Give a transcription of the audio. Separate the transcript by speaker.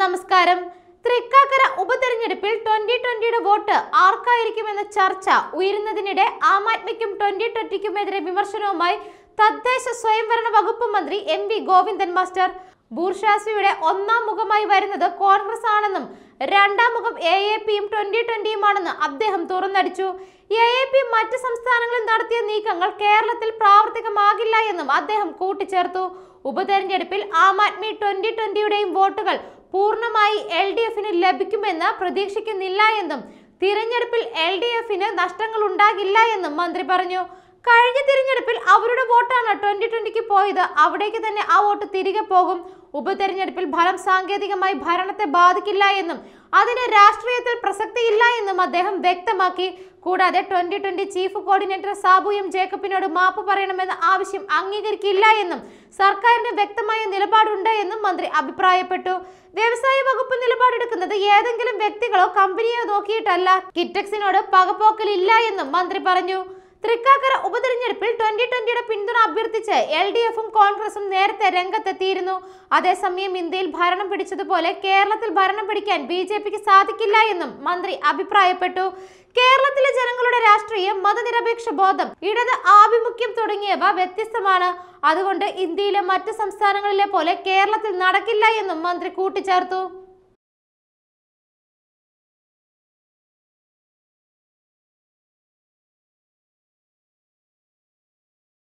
Speaker 1: നമസ്കാരം തൃക്കാക്കര ഉപതെരഞ്ഞെടുപ്പിൽ twenty ട്വന്റിയുടെ vote ആർക്കായിരിക്കുമെന്ന ചർച്ച ഉയരുന്നതിനിടെ ആം ആദ്മിക്കും ട്വന്റി എതിരെ വിമർശനവുമായി തദ്ദേശ സ്വയംഭരണ വകുപ്പ് മന്ത്രി എം വി ഗോവിന്ദൻ മാസ്റ്റർ ബൂർഷാസിയുടെ ഒന്നാം മുഖമായി വരുന്നത് കോൺഗ്രസ് ആണെന്നും രണ്ടാം മുഖം എ എ പിയും ട്വന്റി ട്വന്റിയുമാണെന്ന് അദ്ദേഹം തുറന്നടിച്ചു എ എ പി മറ്റ് സംസ്ഥാനങ്ങളിൽ നടത്തിയ നീക്കങ്ങൾ കേരളത്തിൽ പ്രാവർത്തികമാകില്ല എന്നും അദ്ദേഹം കൂട്ടിച്ചേർത്തു ഉപതെരഞ്ഞെടുപ്പിൽ ആം ആദ്മി ട്വന്റി ട്വന്റിയുടെയും വോട്ടുകൾ പൂർണ്ണമായി എൽ ഡി എഫിന് ലഭിക്കുമെന്ന് പ്രതീക്ഷിക്കുന്നില്ല എന്നും തിരഞ്ഞെടുപ്പിൽ എൽ ഡി എഫിന് നഷ്ടങ്ങൾ ഉണ്ടാകില്ല എന്നും മന്ത്രി പറഞ്ഞു കഴിഞ്ഞ തിരഞ്ഞെടുപ്പിൽ അവരുടെ വോട്ടാണ് ട്വന്റി ട്വന്റിക്ക് പോയത് അവിടേക്ക് തന്നെ ആ വോട്ട് തിരികെ പോകും ഉപതെരഞ്ഞെടുപ്പിൽ ഫലം സാങ്കേതികമായി ഭരണത്തെ ബാധിക്കില്ല എന്നും അതിന് രാഷ്ട്രീയത്തിൽ പ്രസക്തിയില്ല എന്നും അദ്ദേഹം വ്യക്തമാക്കി കൂടാതെ twenty twenty chief coordinator Sabu M ജേക്കബിനോട് മാപ്പ് പറയണമെന്ന ആവശ്യം അംഗീകരിക്കില്ല എന്നും സർക്കാരിന് വ്യക്തമായ നിലപാടുണ്ട് എന്നും മന്ത്രി അഭിപ്രായപ്പെട്ടു വ്യവസായ വകുപ്പ് നിലപാടെടുക്കുന്നത് ഏതെങ്കിലും വ്യക്തികളോ കമ്പനിയോ നോക്കിയിട്ടല്ല കിറ്റക്സിനോട് പകപോക്കലില്ല എന്നും മന്ത്രി പറഞ്ഞു തൃക്കാക്കര ഉപതെരഞ്ഞെടുപ്പിൽ ട്വന്റി ട്വന്റിയുടെ പിന്തുണ അഭ്യർത്ഥിച്ച് എൽ ഡി എഫും കോൺഗ്രസും നേരത്തെ രംഗത്തെത്തിയിരുന്നു അതേസമയം ഇന്ത്യയിൽ ഭരണം പിടിച്ചതുപോലെ കേരളത്തിൽ ഭരണം പിടിക്കാൻ ബി സാധിക്കില്ല എന്നും മന്ത്രി അഭിപ്രായപ്പെട്ടു കേരളത്തിലെ ജനങ്ങളുടെ മതനിരപേക്ഷ ബോധം ഇടത് ആഭിമുഖ്യം തുടങ്ങിയവ വ്യത്യസ്തമാണ് അതുകൊണ്ട് ഇന്ത്യയിലെ മറ്റു സംസ്ഥാനങ്ങളിലെ പോലെ കേരളത്തിൽ നടക്കില്ല എന്നും മന്ത്രി കൂട്ടിച്ചേർത്തു